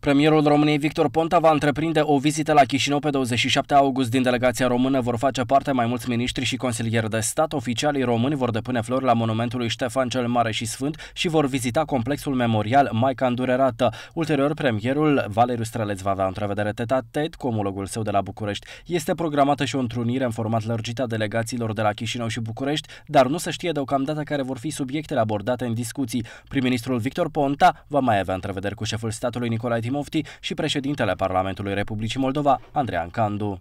Premierul României Victor Ponta va întreprinde o vizită la Chișinău pe 27 august. Din delegația română vor face parte mai mulți miniștri și consilieri de stat. Oficialii români vor depune flori la monumentul lui Ștefan cel Mare și Sfânt și vor vizita complexul memorial Maica Îndurerată. Ulterior, premierul Valeriu Străleț va avea întrevedere tet-a-tet cu omologul său de la București. Este programată și o întrunire în format lărgit a delegațiilor de la Chișinău și București, dar nu se știe deocamdată care vor fi subiectele abordate în discuții. Prim-ministrul Victor Ponta va mai avea întrevederi cu șeful statului Nicolae Mufti și președintele Parlamentului Republicii Moldova, Andrean Candu.